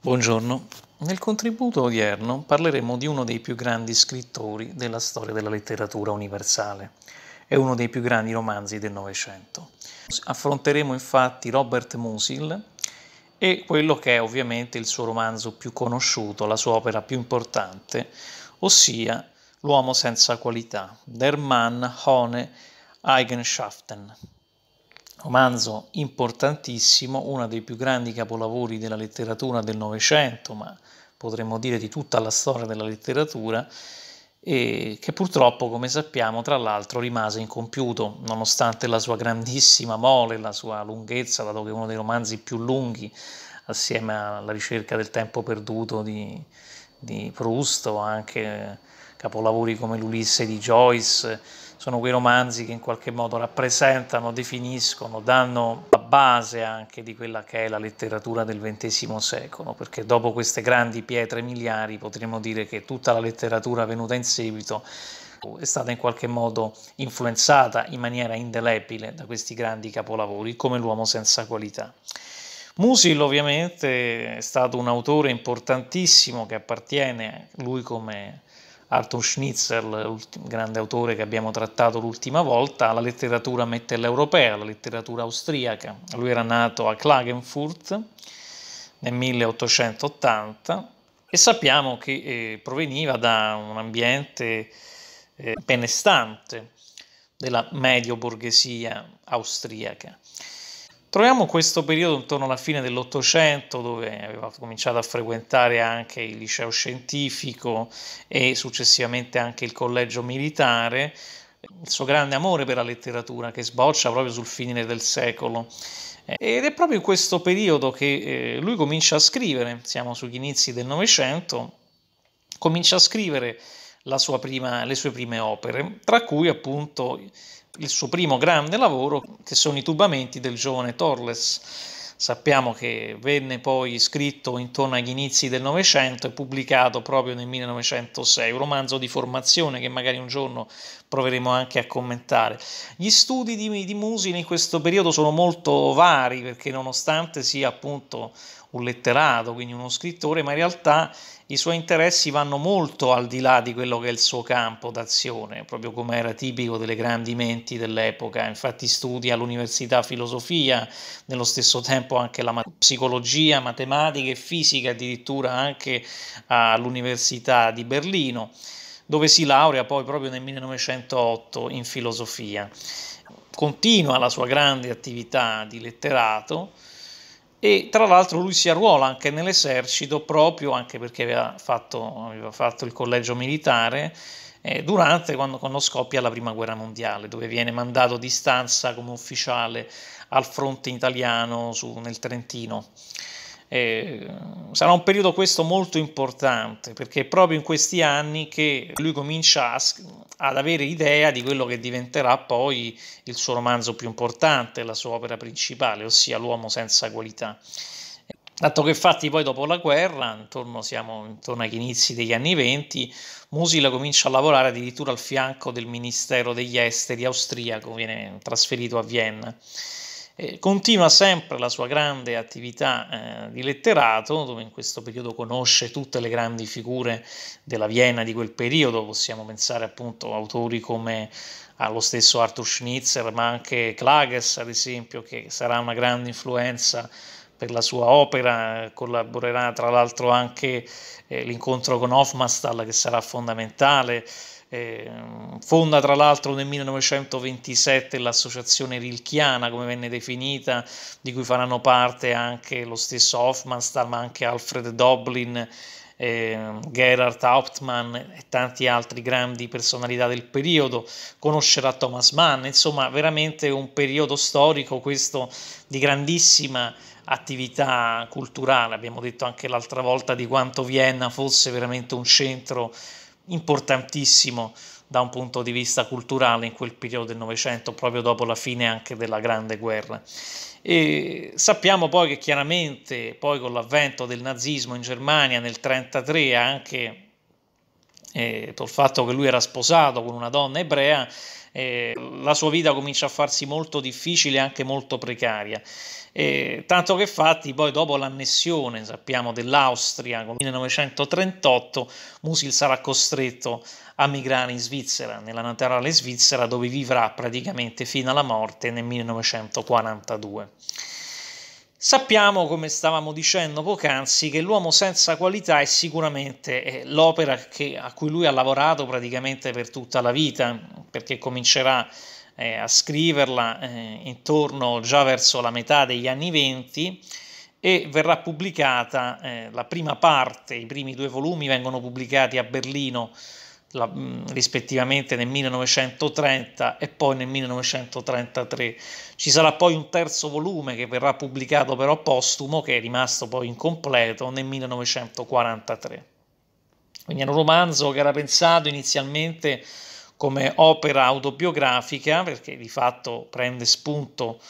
Buongiorno. Nel contributo odierno parleremo di uno dei più grandi scrittori della storia della letteratura universale e uno dei più grandi romanzi del Novecento. Affronteremo infatti Robert Musil e quello che è ovviamente il suo romanzo più conosciuto, la sua opera più importante, ossia L'uomo senza qualità, Der Mann ohne Eigenschaften, romanzo importantissimo, uno dei più grandi capolavori della letteratura del Novecento, ma potremmo dire di tutta la storia della letteratura, e che purtroppo, come sappiamo, tra l'altro rimase incompiuto, nonostante la sua grandissima mole, la sua lunghezza, dato che è uno dei romanzi più lunghi, assieme alla ricerca del tempo perduto di, di Proust o anche capolavori come l'Ulisse di Joyce sono quei romanzi che in qualche modo rappresentano, definiscono, danno la base anche di quella che è la letteratura del XX secolo, perché dopo queste grandi pietre miliari potremmo dire che tutta la letteratura venuta in seguito è stata in qualche modo influenzata in maniera indelebile da questi grandi capolavori come L'uomo senza qualità. Musil ovviamente è stato un autore importantissimo che appartiene, lui come Arthur Schnitzer, grande autore che abbiamo trattato l'ultima volta, la letteratura mitteleuropea, la letteratura austriaca. Lui era nato a Klagenfurt nel 1880 e sappiamo che eh, proveniva da un ambiente eh, benestante della medio borghesia austriaca. Troviamo questo periodo intorno alla fine dell'Ottocento dove aveva cominciato a frequentare anche il liceo scientifico e successivamente anche il collegio militare, il suo grande amore per la letteratura che sboccia proprio sul fine del secolo. Ed è proprio in questo periodo che eh, lui comincia a scrivere, siamo sugli inizi del Novecento, comincia a scrivere prima, le sue prime opere, tra cui appunto il suo primo grande lavoro che sono i tubamenti del giovane Torles. Sappiamo che venne poi scritto intorno agli inizi del Novecento e pubblicato proprio nel 1906, un romanzo di formazione che magari un giorno proveremo anche a commentare. Gli studi di, di Musil in questo periodo sono molto vari perché nonostante sia appunto un letterato, quindi uno scrittore, ma in realtà i suoi interessi vanno molto al di là di quello che è il suo campo d'azione, proprio come era tipico delle grandi menti dell'epoca. Infatti studia all'università filosofia, nello stesso tempo anche la psicologia, matematica e fisica, addirittura anche all'Università di Berlino, dove si laurea poi proprio nel 1908 in filosofia. Continua la sua grande attività di letterato e tra l'altro lui si arruola anche nell'esercito proprio anche perché aveva fatto, aveva fatto il collegio militare eh, durante quando, quando, scoppia la prima guerra mondiale dove viene mandato di stanza come ufficiale al fronte italiano su, nel Trentino. Eh, sarà un periodo questo molto importante perché è proprio in questi anni che lui comincia a, ad avere idea di quello che diventerà poi il suo romanzo più importante, la sua opera principale, ossia L'uomo senza qualità. Dato che infatti poi dopo la guerra, intorno, siamo intorno agli inizi degli anni venti, Musila comincia a lavorare addirittura al fianco del ministero degli esteri austriaco, viene trasferito a Vienna. Eh, continua sempre la sua grande attività eh, di letterato, dove in questo periodo conosce tutte le grandi figure della Vienna di quel periodo, possiamo pensare appunto a autori come allo stesso Arthur Schnitzer, ma anche Klages, ad esempio, che sarà una grande influenza per la sua opera, collaborerà tra l'altro anche eh, l'incontro con Hofmannsthal che sarà fondamentale, eh, fonda tra l'altro nel 1927 l'associazione rilchiana, come venne definita, di cui faranno parte anche lo stesso Hoffman, ma anche Alfred Doblin, eh, Gerhard Hauptmann e tanti altri grandi personalità del periodo, conoscerà Thomas Mann, insomma veramente un periodo storico questo di grandissima attività culturale, abbiamo detto anche l'altra volta di quanto Vienna fosse veramente un centro importantissimo da un punto di vista culturale in quel periodo del Novecento, proprio dopo la fine anche della Grande Guerra. E sappiamo poi che chiaramente poi con l'avvento del nazismo in Germania nel 1933 anche eh, col fatto che lui era sposato con una donna ebrea, eh, la sua vita comincia a farsi molto difficile e anche molto precaria. Eh, tanto che infatti poi dopo l'annessione, sappiamo, dell'Austria nel 1938, Musil sarà costretto a migrare in Svizzera, nella naturale Svizzera, dove vivrà praticamente fino alla morte nel 1942. Sappiamo, come stavamo dicendo poc'anzi, che l'uomo senza qualità è sicuramente eh, l'opera che, a cui lui ha lavorato praticamente per tutta la vita, perché comincerà eh, a scriverla eh, intorno già verso la metà degli anni venti e verrà pubblicata eh, la prima parte, i primi due volumi vengono pubblicati a Berlino la, mm, rispettivamente nel 1930 e poi nel 1933. Ci sarà poi un terzo volume che verrà pubblicato però postumo, che è rimasto poi incompleto nel 1943. Quindi è un romanzo che era pensato inizialmente come opera autobiografica, perché di fatto prende spunto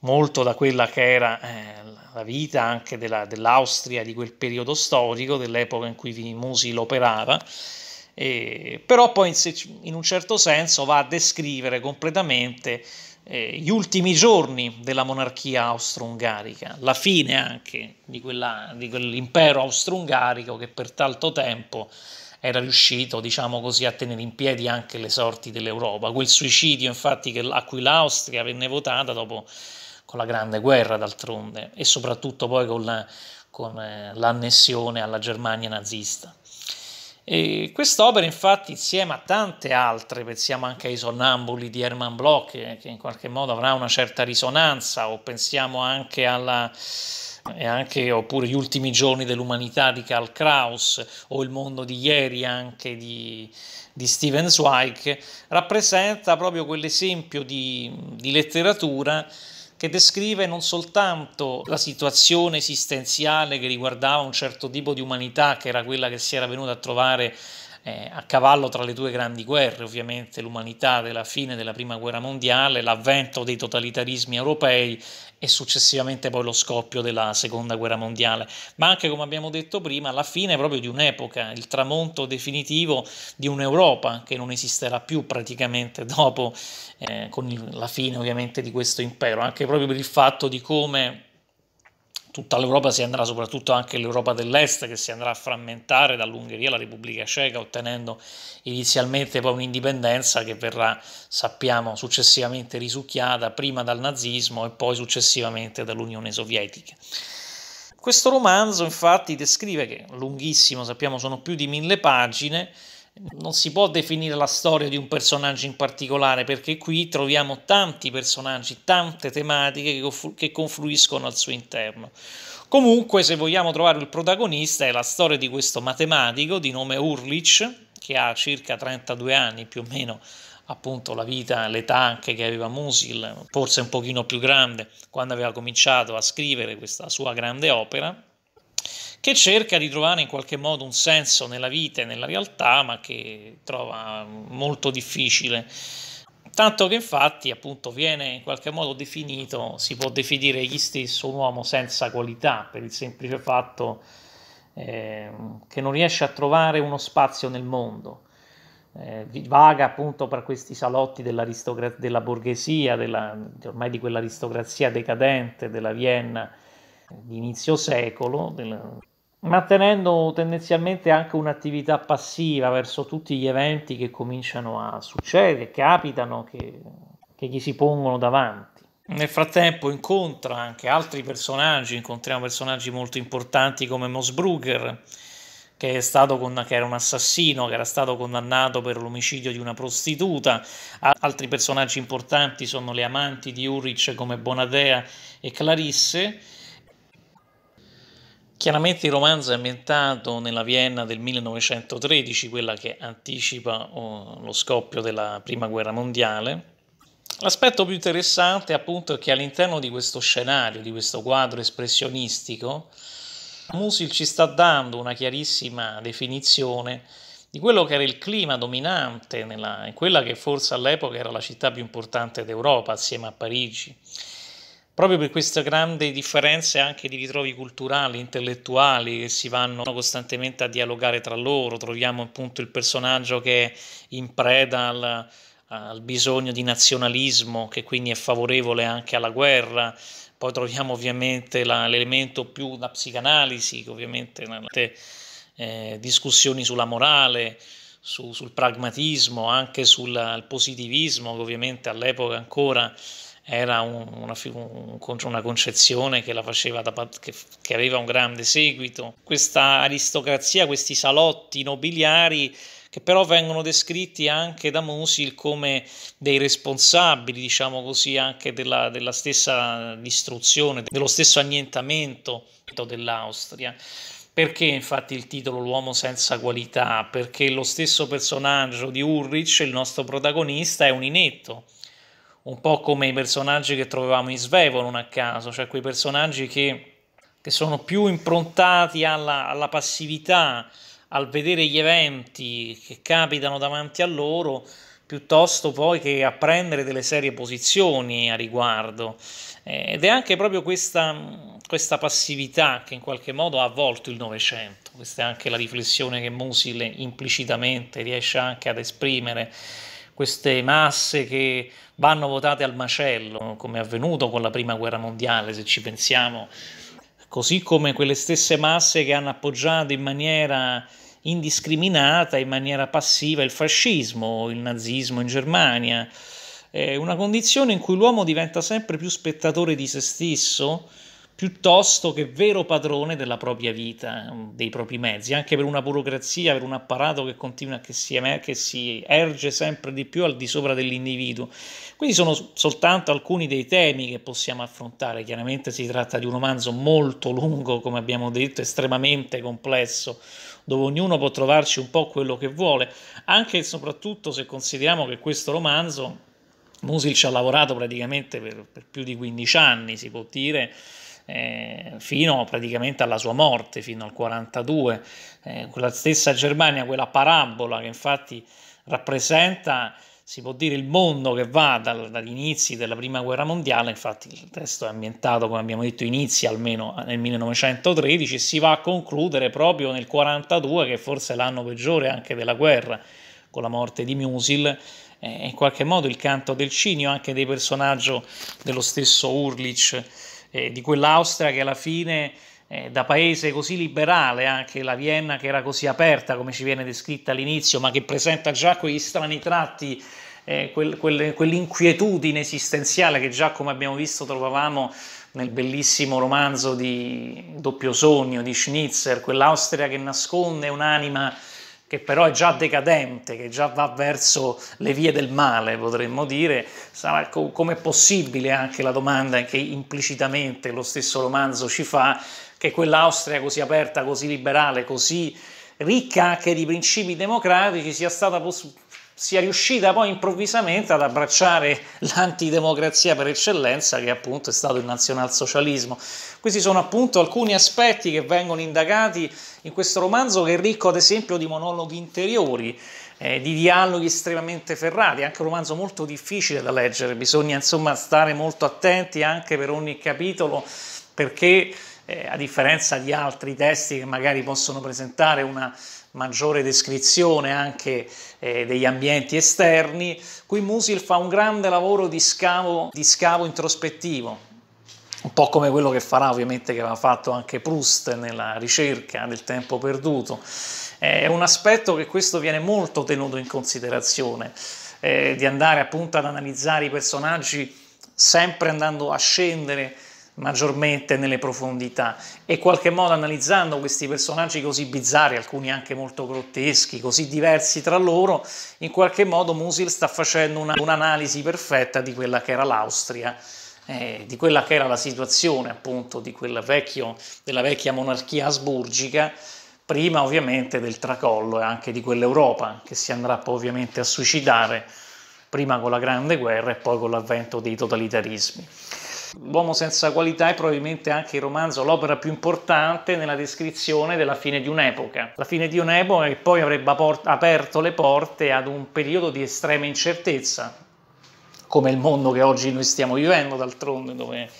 molto da quella che era eh, la vita anche della, dell'Austria di quel periodo storico, dell'epoca in cui Musil operava eh, però poi in, in, un certo senso va a descrivere completamente eh, gli ultimi giorni della monarchia austro-ungarica, la fine anche di, quella, di quell'impero austro-ungarico che per tanto tempo era riuscito, diciamo così, a tenere in piedi anche le sorti dell'Europa. Quel suicidio, infatti, a cui l'Austria venne votata dopo con la Grande Guerra, d'altronde, e soprattutto poi con, la, con eh, l'annessione alla Germania nazista. E quest'opera, infatti, insieme a tante altre, pensiamo anche ai sonnambuli di Herman Bloch, che in qualche modo avrà una certa risonanza, o pensiamo anche alla. Anche, oppure gli ultimi giorni dell'umanità di Karl Kraus o il mondo di ieri anche di, di Steven Zweig, rappresenta proprio quell'esempio di, di letteratura che descrive non soltanto la situazione esistenziale che riguardava un certo tipo di umanità, che era quella che si era venuta a trovare eh, a cavallo tra le due grandi guerre, ovviamente l'umanità della fine della prima guerra mondiale, l'avvento dei totalitarismi europei e successivamente poi lo scoppio della seconda guerra mondiale, ma anche come abbiamo detto prima la fine proprio di un'epoca, il tramonto definitivo di un'Europa che non esisterà più praticamente dopo, eh, con la fine ovviamente di questo impero, anche proprio per il fatto di come tutta l'Europa si andrà, soprattutto anche l'Europa dell'Est, che si andrà a frammentare dall'Ungheria alla Repubblica Ceca, ottenendo inizialmente poi un'indipendenza che verrà, sappiamo, successivamente risucchiata prima dal nazismo e poi successivamente dall'Unione Sovietica. Questo romanzo infatti descrive che lunghissimo, sappiamo sono più di mille pagine, non si può definire la storia di un personaggio in particolare perché qui troviamo tanti personaggi, tante tematiche che confluiscono al suo interno. Comunque, se vogliamo trovare il protagonista, è la storia di questo matematico di nome Urlich, che ha circa 32 anni più o meno, appunto la vita, l'età anche che aveva Musil, forse un pochino più grande, quando aveva cominciato a scrivere questa sua grande opera che cerca di trovare in qualche modo un senso nella vita e nella realtà, ma che trova molto difficile. Tanto che infatti appunto viene in qualche modo definito, si può definire egli stesso un uomo senza qualità, per il semplice fatto eh, che non riesce a trovare uno spazio nel mondo. Eh, vaga appunto per questi salotti della borghesia, della, ormai di quell'aristocrazia decadente della Vienna di inizio secolo, del, ma tenendo tendenzialmente anche un'attività passiva verso tutti gli eventi che cominciano a succedere, che capitano, che, che gli si pongono davanti. Nel frattempo incontra anche altri personaggi, incontriamo personaggi molto importanti come Mosbrugger, che, con... che, era un assassino, che era stato condannato per l'omicidio di una prostituta. Altri personaggi importanti sono le amanti di Urich come Bonadea e Clarisse Chiaramente il romanzo è ambientato nella Vienna del 1913, quella che anticipa oh, lo scoppio della Prima Guerra Mondiale. L'aspetto più interessante appunto è che all'interno di questo scenario, di questo quadro espressionistico, Musil ci sta dando una chiarissima definizione di quello che era il clima dominante nella, in quella che forse all'epoca era la città più importante d'Europa, assieme a Parigi proprio per queste grandi differenze anche di ritrovi culturali, intellettuali che si vanno costantemente a dialogare tra loro, troviamo appunto il personaggio che è in preda al, al bisogno di nazionalismo che quindi è favorevole anche alla guerra, poi troviamo ovviamente la, l'elemento più da psicanalisi, che ovviamente eh, discussioni sulla morale, su, sul pragmatismo, anche sul positivismo, che ovviamente all'epoca ancora era un, una, un, una, concezione che, da, che, che aveva un grande seguito. Questa aristocrazia, questi salotti nobiliari che però vengono descritti anche da Musil come dei responsabili, diciamo così, anche della, della stessa distruzione, dello stesso annientamento dell'Austria. Perché infatti il titolo L'uomo senza qualità? Perché lo stesso personaggio di Ulrich, il nostro protagonista, è un inetto, un po' come i personaggi che trovavamo in Svevo non a caso, cioè quei personaggi che, che sono più improntati alla, alla passività, al vedere gli eventi che capitano davanti a loro, piuttosto poi che a prendere delle serie posizioni a riguardo. Eh, ed è anche proprio questa, questa passività che in qualche modo ha avvolto il Novecento. Questa è anche la riflessione che Musil implicitamente riesce anche ad esprimere queste masse che vanno votate al macello, come è avvenuto con la Prima Guerra Mondiale, se ci pensiamo, così come quelle stesse masse che hanno appoggiato in maniera indiscriminata, in maniera passiva il fascismo, il nazismo in Germania. È una condizione in cui l'uomo diventa sempre più spettatore di se stesso, piuttosto che vero padrone della propria vita, mm, dei propri mezzi, anche per una burocrazia, per un apparato che continua, che si, che si erge sempre di più al di sopra dell'individuo. Quindi sono soltanto alcuni dei temi che possiamo affrontare, chiaramente si tratta di un romanzo molto lungo, come abbiamo detto, estremamente complesso, dove ognuno può trovarci un po' quello che vuole, anche e soprattutto se consideriamo che questo romanzo... Musil ci ha lavorato praticamente per, per più di 15 anni, si può dire, eh, fino praticamente alla sua morte, fino al 42. Eh, quella stessa Germania, quella parabola che infatti rappresenta si può dire il mondo che va dal, dagli inizi della prima guerra mondiale, infatti il testo è ambientato, come abbiamo detto, inizia almeno nel 1913 e si va a concludere proprio nel 42, che forse è l'anno peggiore anche della guerra, con la morte di Musil. Eh, in qualche modo il canto del cigno anche dei personaggi dello stesso Urlich eh, di quell'Austria che alla fine eh, da paese così liberale, anche la Vienna che era così aperta come ci viene descritta all'inizio, ma che presenta già quegli strani tratti, eh, quel, quel, quell'inquietudine esistenziale che già come abbiamo visto trovavamo nel bellissimo romanzo di Doppio Sogno di Schnitzer, quell'Austria che nasconde un'anima che però è già decadente, che già va verso le vie del male, potremmo dire, sarà co- com'è possibile anche la domanda che implicitamente lo stesso romanzo ci fa, che quell'Austria così aperta, così liberale, così ricca anche di principi democratici sia stata pos- sia riuscita poi improvvisamente ad abbracciare l'antidemocrazia per eccellenza che appunto è stato il nazionalsocialismo. Questi sono appunto alcuni aspetti che vengono indagati in questo romanzo che è ricco ad esempio di monologhi interiori, eh, di dialoghi estremamente ferrati, è anche un romanzo molto difficile da leggere, bisogna insomma stare molto attenti anche per ogni capitolo perché eh, a differenza di altri testi che magari possono presentare una maggiore descrizione anche eh, degli ambienti esterni, qui Musil fa un grande lavoro di scavo, di scavo introspettivo, un po' come quello che farà ovviamente che aveva fatto anche Proust nella ricerca del tempo perduto. È un aspetto che questo viene molto tenuto in considerazione, eh, di andare appunto ad analizzare i personaggi sempre andando a scendere maggiormente nelle profondità e in qualche modo analizzando questi personaggi così bizzarri, alcuni anche molto grotteschi, così diversi tra loro, in qualche modo Musil sta facendo una, un'analisi perfetta di quella che era l'Austria, eh, di quella che era la situazione appunto vecchio, della vecchia monarchia asburgica, prima ovviamente del tracollo e anche di quell'Europa che si andrà poi ovviamente a suicidare, prima con la Grande Guerra e poi con l'avvento dei totalitarismi. L'uomo senza qualità è probabilmente anche il romanzo, l'opera più importante nella descrizione della fine di un'epoca. La fine di un'epoca che poi avrebbe aperto le porte ad un periodo di estrema incertezza, come il mondo che oggi noi stiamo vivendo, d'altronde, dove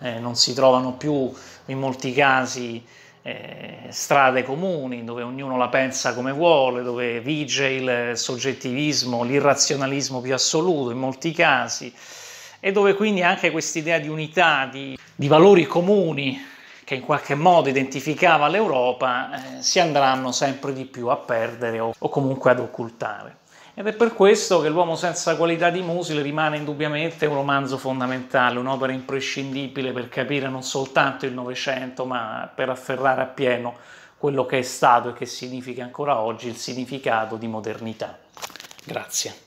eh, non si trovano più in molti casi eh, strade comuni, dove ognuno la pensa come vuole, dove vige il eh, soggettivismo, l'irrazionalismo più assoluto in molti casi e dove quindi anche quest'idea di unità, di, di, valori comuni che in qualche modo identificava l'Europa, eh, si andranno sempre di più a perdere o, o comunque ad occultare. Ed è per questo che L'uomo senza qualità di Musil rimane indubbiamente un romanzo fondamentale, un'opera imprescindibile per capire non soltanto il Novecento, ma per afferrare appieno quello che è stato e che significa ancora oggi il significato di modernità. Grazie.